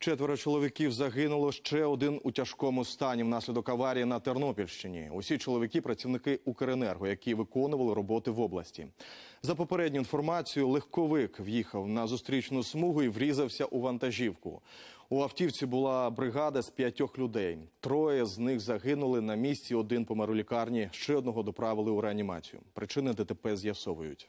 Четверо чоловіків загинуло ще один у тяжкому стані внаслідок аварії на Тернопільщині. Усі чоловіки працівники Укренерго, які виконували роботи в області. За попередню інформацію, легковик в'їхав на зустрічну смугу і врізався у вантажівку. У автівці була бригада з п'ятьох людей. Троє з них загинули на місці. Один помер у лікарні, ще одного доправили у реанімацію. Причини ДТП з'ясовують.